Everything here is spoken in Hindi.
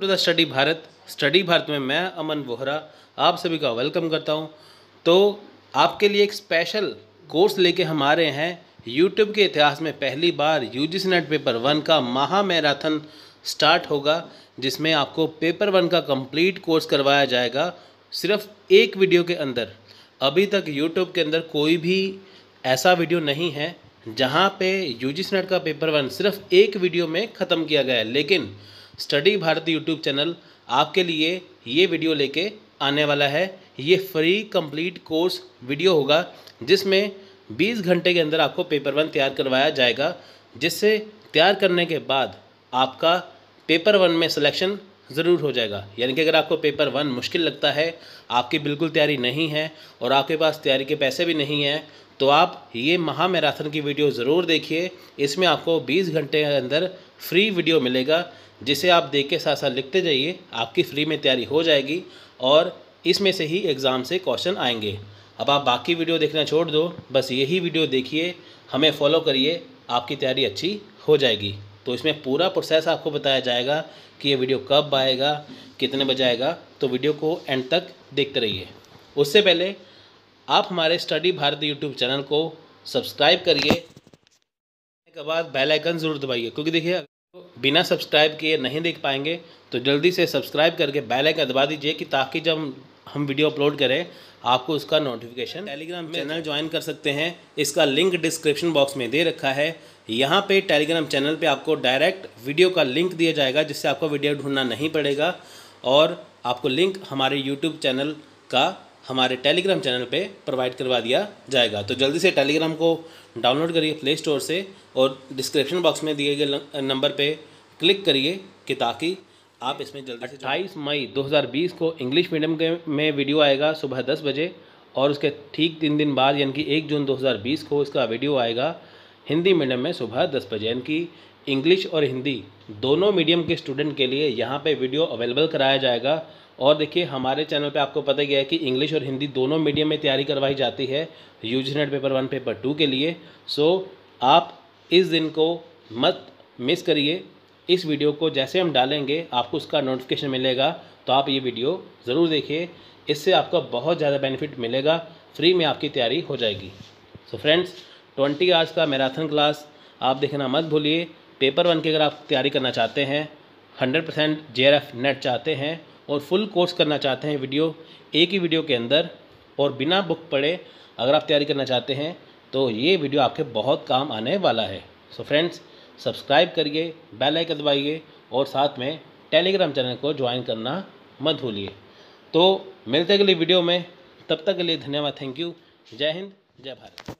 to the study Bharat study Bharat में मैं अमन वोहरा आप सभी का वेलकम करता हूं तो आपके लिए एक स्पेशल कोर्स लेके हम आ रहे हैं यूट्यूब के इतिहास में पहली बार यू जी सी नेट पेपर वन का महा मैराथन स्टार्ट होगा जिसमें आपको पेपर वन का कंप्लीट कोर्स करवाया जाएगा सिर्फ एक वीडियो के अंदर अभी तक यूट्यूब के अंदर कोई भी ऐसा वीडियो नहीं है जहाँ पे यू जी सी नेट का पेपर वन सिर्फ एक वीडियो में ख़त्म किया गया है लेकिन स्टडी भारत यूट्यूब चैनल आपके लिए ये वीडियो लेके आने वाला है ये फ्री कंप्लीट कोर्स वीडियो होगा जिसमें 20 घंटे के अंदर आपको पेपर वन तैयार करवाया जाएगा जिससे तैयार करने के बाद आपका पेपर वन में सिलेक्शन ज़रूर हो जाएगा यानी कि अगर आपको पेपर वन मुश्किल लगता है आपकी बिल्कुल तैयारी नहीं है और आपके पास तैयारी के पैसे भी नहीं हैं तो आप ये महामैराथन की वीडियो ज़रूर देखिए इसमें आपको 20 घंटे के अंदर फ्री वीडियो मिलेगा जिसे आप देख के साथ साथ लिखते जाइए आपकी फ्री में तैयारी हो जाएगी और इसमें से ही एग्ज़ाम से क्वेश्चन आएंगे अब आप बाकी वीडियो देखना छोड़ दो बस यही वीडियो देखिए हमें फॉलो करिए आपकी तैयारी अच्छी हो जाएगी तो इसमें पूरा प्रोसेस आपको बताया जाएगा कि ये वीडियो कब आएगा कितने बजे आएगा तो वीडियो को एंड तक देखते रहिए उससे पहले आप हमारे स्टडी भारत यूट्यूब चैनल को सब्सक्राइब करिए के बाद बेल आइकन ज़रूर दबाइए क्योंकि देखिए बिना सब्सक्राइब किए नहीं देख पाएंगे तो जल्दी से सब्सक्राइब करके बेल आइकन दबा दीजिए कि ताकि जब हम वीडियो अपलोड करें आपको उसका नोटिफिकेशन टेलीग्राम चैनल ज्वाइन कर सकते हैं इसका लिंक डिस्क्रिप्शन बॉक्स में दे रखा है यहाँ पे टेलीग्राम चैनल पे आपको डायरेक्ट वीडियो का लिंक दिया जाएगा जिससे आपको वीडियो ढूंढना नहीं पड़ेगा और आपको लिंक हमारे यूट्यूब चैनल का हमारे टेलीग्राम चैनल पे प्रोवाइड करवा दिया जाएगा तो जल्दी से टेलीग्राम को डाउनलोड करिए प्ले स्टोर से और डिस्क्रिप्शन बॉक्स में दिए गए नंबर पे क्लिक करिए कि ताकि आप इसमें जल्दी से अट्ठाईस मई 2020 को इंग्लिश मीडियम के में वीडियो आएगा सुबह दस बजे और उसके ठीक तीन दिन बाद यानी कि एक जून दो को इसका वीडियो आएगा हिंदी मीडियम में सुबह दस बजे इनकी इंग्लिश और हिंदी दोनों मीडियम के स्टूडेंट के लिए यहाँ पे वीडियो अवेलेबल कराया जाएगा और देखिए हमारे चैनल पे आपको पता गया है कि इंग्लिश और हिंदी दोनों मीडियम में तैयारी करवाई जाती है यूज NET paper one paper two के लिए सो आप इस दिन को मत मिस करिए इस वीडियो को जैसे हम डालेंगे आपको उसका नोटिफिकेशन मिलेगा तो आप ये वीडियो ज़रूर देखिए इससे आपको बहुत ज़्यादा बेनिफिट मिलेगा फ्री में आपकी तैयारी हो जाएगी सो so फ्रेंड्स ट्वेंटी आज का मैराथन क्लास आप देखना मत भूलिए पेपर वन की अगर आप तैयारी करना चाहते हैं हंड्रेड परसेंट जे नेट चाहते हैं और फुल कोर्स करना चाहते हैं वीडियो एक ही वीडियो के अंदर और बिना बुक पढ़े अगर आप तैयारी करना चाहते हैं तो ये वीडियो आपके बहुत काम आने वाला है सो फ्रेंड्स सब्सक्राइब करिए बेल आइकन दबाइए और साथ में टेलीग्राम चैनल को ज्वाइन करना मत भूलिए तो मिलते अगली वीडियो में तब तक के लिए धन्यवाद थैंक यू जय हिंद जय भारत